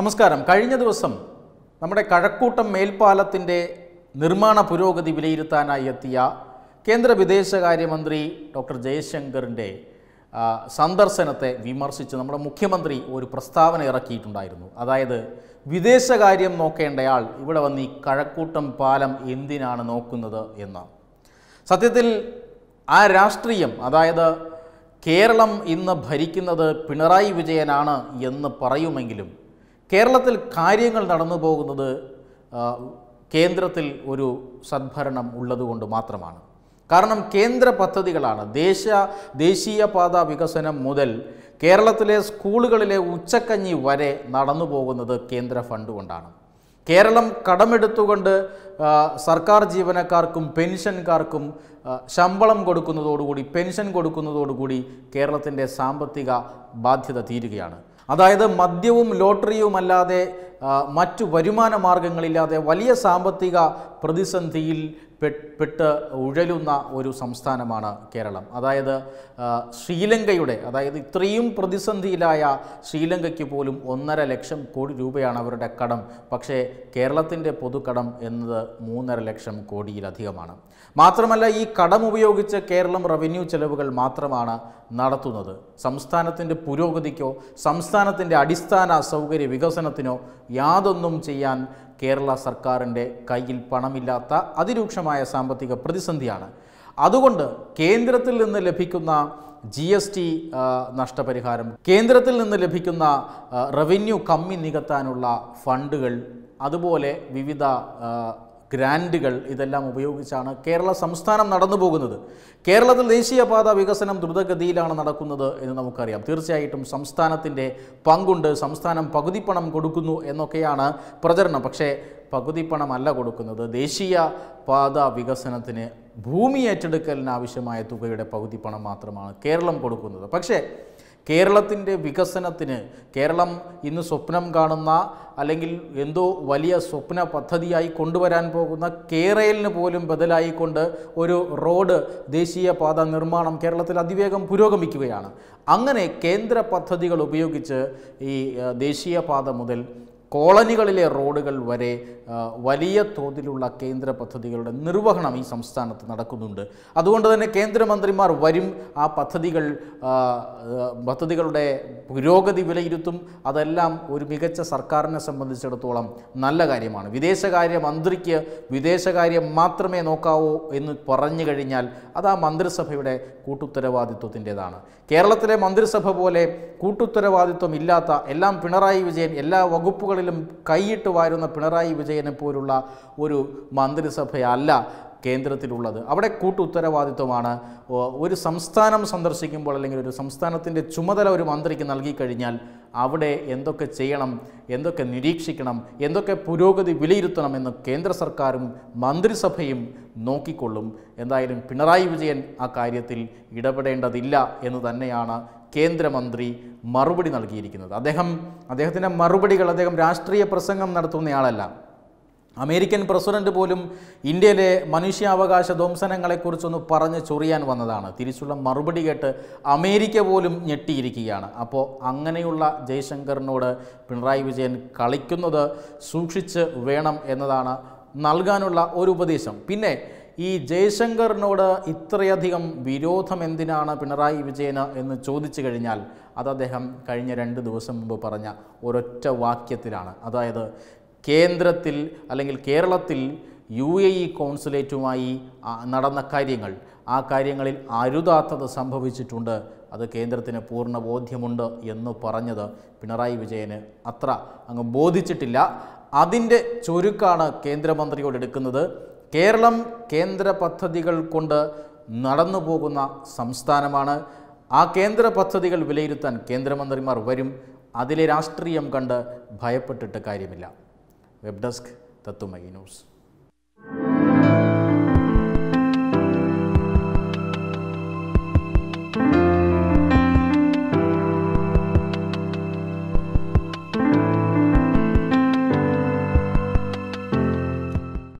നമസ്കാരം കഴിഞ്ഞ ദിവസം നമ്മുടെ കഴക്കൂട്ടം മേൽപ്പാലത്തിൻ്റെ നിർമ്മാണ പുരോഗതി വിലയിരുത്താനായി എത്തിയ കേന്ദ്ര വിദേശകാര്യമന്ത്രി ഡോക്ടർ ജയശങ്കറിൻ്റെ സന്ദർശനത്തെ വിമർശിച്ച് നമ്മുടെ മുഖ്യമന്ത്രി ഒരു പ്രസ്താവന ഇറക്കിയിട്ടുണ്ടായിരുന്നു അതായത് വിദേശകാര്യം നോക്കേണ്ടയാൾ ഇവിടെ വന്ന് ഈ കഴക്കൂട്ടം പാലം എന്തിനാണ് നോക്കുന്നത് എന്ന് സത്യത്തിൽ ആ രാഷ്ട്രീയം അതായത് കേരളം ഇന്ന് ഭരിക്കുന്നത് പിണറായി വിജയനാണ് എന്ന് പറയുമെങ്കിലും കേരളത്തിൽ കാര്യങ്ങൾ നടന്നു പോകുന്നത് കേന്ദ്രത്തിൽ ഒരു സദ്ഭരണം ഉള്ളതുകൊണ്ട് മാത്രമാണ് കാരണം കേന്ദ്ര പദ്ധതികളാണ് ദേശ ദേശീയ വികസനം മുതൽ കേരളത്തിലെ സ്കൂളുകളിലെ ഉച്ചക്കഞ്ഞി വരെ നടന്നു പോകുന്നത് കേന്ദ്ര ഫണ്ട് കൊണ്ടാണ് കേരളം കടമെടുത്തുകൊണ്ട് സർക്കാർ ജീവനക്കാർക്കും പെൻഷൻകാർക്കും ശമ്പളം കൊടുക്കുന്നതോടുകൂടി പെൻഷൻ കൊടുക്കുന്നതോടുകൂടി കേരളത്തിൻ്റെ സാമ്പത്തിക ബാധ്യത തീരുകയാണ് അതായത് മദ്യവും ലോട്ടറിയുമല്ലാതെ മറ്റു വരുമാന മാർഗങ്ങളില്ലാതെ വലിയ സാമ്പത്തിക പ്രതിസന്ധിയിൽ പെട്ട് ഉഴലുന്ന ഒരു സംസ്ഥാനമാണ് കേരളം അതായത് ശ്രീലങ്കയുടെ അതായത് ഇത്രയും പ്രതിസന്ധിയിലായ ശ്രീലങ്കയ്ക്ക് പോലും ഒന്നര ലക്ഷം കോടി രൂപയാണ് അവരുടെ കടം പക്ഷേ കേരളത്തിൻ്റെ പൊതുക്കടം എന്നത് മൂന്നര ലക്ഷം കോടിയിലധികമാണ് മാത്രമല്ല ഈ കടം ഉപയോഗിച്ച് കേരളം റവന്യൂ ചെലവുകൾ മാത്രമാണ് നടത്തുന്നത് സംസ്ഥാനത്തിൻ്റെ പുരോഗതിക്കോ സംസ്ഥാനത്തിൻ്റെ അടിസ്ഥാന സൗകര്യ വികസനത്തിനോ യാതൊന്നും ചെയ്യാൻ കേരള സർക്കാരിൻ്റെ കയ്യിൽ പണമില്ലാത്ത അതിരൂക്ഷമായ സാമ്പത്തിക പ്രതിസന്ധിയാണ് അതുകൊണ്ട് കേന്ദ്രത്തിൽ നിന്ന് ലഭിക്കുന്ന ജി എസ് ടി നഷ്ടപരിഹാരം കേന്ദ്രത്തിൽ നിന്ന് ലഭിക്കുന്ന റവന്യൂ കമ്മി നികത്താനുള്ള ഫണ്ടുകൾ അതുപോലെ വിവിധ ഗ്രാൻഡുകൾ ഇതെല്ലാം ഉപയോഗിച്ചാണ് കേരള സംസ്ഥാനം നടന്നു പോകുന്നത് കേരളത്തിൽ ദേശീയപാത വികസനം ദ്രുതഗതിയിലാണ് നടക്കുന്നത് എന്ന് നമുക്കറിയാം തീർച്ചയായിട്ടും സംസ്ഥാനത്തിൻ്റെ പങ്കുണ്ട് സംസ്ഥാനം പകുതിപ്പണം കൊടുക്കുന്നു എന്നൊക്കെയാണ് പ്രചരണം പക്ഷേ പകുതിപ്പണമല്ല കൊടുക്കുന്നത് ദേശീയ പാത വികസനത്തിന് ഭൂമി ഏറ്റെടുക്കലിന് ആവശ്യമായ തുകയുടെ പകുതി പണം മാത്രമാണ് കേരളം കൊടുക്കുന്നത് പക്ഷേ കേരളത്തിൻ്റെ വികസനത്തിന് കേരളം ഇന്ന് സ്വപ്നം കാണുന്ന അല്ലെങ്കിൽ എന്തോ വലിയ സ്വപ്ന പദ്ധതിയായി കൊണ്ടുവരാൻ പോകുന്ന കേരളിന് പോലും ബദലായിക്കൊണ്ട് ഒരു റോഡ് ദേശീയപാത നിർമ്മാണം കേരളത്തിൽ അതിവേഗം പുരോഗമിക്കുകയാണ് അങ്ങനെ കേന്ദ്ര പദ്ധതികൾ ഉപയോഗിച്ച് ഈ ദേശീയപാത മുതൽ കോളനികളിലെ റോഡുകൾ വരെ വലിയ തോതിലുള്ള കേന്ദ്ര പദ്ധതികളുടെ നിർവഹണം ഈ സംസ്ഥാനത്ത് നടക്കുന്നുണ്ട് അതുകൊണ്ട് തന്നെ കേന്ദ്രമന്ത്രിമാർ വരും ആ പദ്ധതികൾ പദ്ധതികളുടെ പുരോഗതി വിലയിരുത്തും അതെല്ലാം ഒരു മികച്ച സർക്കാരിനെ സംബന്ധിച്ചിടത്തോളം നല്ല കാര്യമാണ് വിദേശകാര്യ മന്ത്രിക്ക് വിദേശകാര്യം മാത്രമേ നോക്കാവൂ എന്ന് പറഞ്ഞു കഴിഞ്ഞാൽ അത് ആ മന്ത്രിസഭയുടെ കൂട്ടുത്തരവാദിത്വത്തിൻ്റെതാണ് കേരളത്തിലെ മന്ത്രിസഭ പോലെ കൂട്ടുത്തരവാദിത്വം ഇല്ലാത്ത എല്ലാം പിണറായി വിജയൻ എല്ലാ വകുപ്പുകളും കാര്യങ്ങളിലും കൈയിട്ട് വാരുന്ന പിണറായി വിജയനെ പോലുള്ള ഒരു മന്ത്രിസഭയല്ല കേന്ദ്രത്തിലുള്ളത് അവിടെ കൂട്ടുത്തരവാദിത്വമാണ് ഒരു സംസ്ഥാനം സന്ദർശിക്കുമ്പോൾ അല്ലെങ്കിൽ ഒരു സംസ്ഥാനത്തിൻ്റെ ചുമതല ഒരു മന്ത്രിക്ക് നൽകിക്കഴിഞ്ഞാൽ അവിടെ എന്തൊക്കെ ചെയ്യണം എന്തൊക്കെ നിരീക്ഷിക്കണം എന്തൊക്കെ പുരോഗതി വിലയിരുത്തണം എന്ന് കേന്ദ്ര സർക്കാരും മന്ത്രിസഭയും നോക്കിക്കൊള്ളും എന്തായാലും പിണറായി വിജയൻ ആ കാര്യത്തിൽ ഇടപെടേണ്ടതില്ല എന്ന് തന്നെയാണ് കേന്ദ്രമന്ത്രി മറുപടി നൽകിയിരിക്കുന്നത് അദ്ദേഹം അദ്ദേഹത്തിൻ്റെ മറുപടികൾ അദ്ദേഹം രാഷ്ട്രീയ പ്രസംഗം നടത്തുന്നയാളല്ല അമേരിക്കൻ പ്രസിഡന്റ് പോലും ഇന്ത്യയിലെ മനുഷ്യാവകാശ ധ്വംസനങ്ങളെക്കുറിച്ചൊന്ന് പറഞ്ഞ് ചൊറിയാൻ വന്നതാണ് തിരിച്ചുള്ള മറുപടി കേട്ട് അമേരിക്ക പോലും ഞെട്ടിയിരിക്കുകയാണ് അപ്പോൾ അങ്ങനെയുള്ള ജയശങ്കറിനോട് പിണറായി വിജയൻ കളിക്കുന്നത് സൂക്ഷിച്ച് വേണം എന്നതാണ് നൽകാനുള്ള ഒരു ഉപദേശം പിന്നെ ഈ ജയശങ്കറിനോട് ഇത്രയധികം വിരോധം എന്തിനാണ് പിണറായി വിജയന് എന്ന് ചോദിച്ചു കഴിഞ്ഞാൽ അത് അദ്ദേഹം കഴിഞ്ഞ രണ്ട് ദിവസം മുമ്പ് പറഞ്ഞ ഒരൊറ്റ വാക്യത്തിലാണ് അതായത് കേന്ദ്രത്തിൽ അല്ലെങ്കിൽ കേരളത്തിൽ യു എ ഇ കോൺസുലേറ്റുമായി നടന്ന കാര്യങ്ങൾ ആ കാര്യങ്ങളിൽ അരുതാത്തത് സംഭവിച്ചിട്ടുണ്ട് അത് കേന്ദ്രത്തിന് പൂർണ്ണ ബോധ്യമുണ്ട് എന്ന് പറഞ്ഞത് പിണറായി വിജയന് അത്ര അങ്ങ് ബോധിച്ചിട്ടില്ല അതിൻ്റെ ചുരുക്കാണ് കേന്ദ്രമന്ത്രിയോട് എടുക്കുന്നത് കേരളം കേന്ദ്ര പദ്ധതികൾ കൊണ്ട് നടന്നു പോകുന്ന സംസ്ഥാനമാണ് ആ കേന്ദ്ര പദ്ധതികൾ വിലയിരുത്താൻ കേന്ദ്രമന്ത്രിമാർ വരും അതിലെ രാഷ്ട്രീയം കണ്ട് ഭയപ്പെട്ടിട്ട് കാര്യമില്ല വെബ് ഡെസ്ക് തത്തുമൈ ന്യൂസ്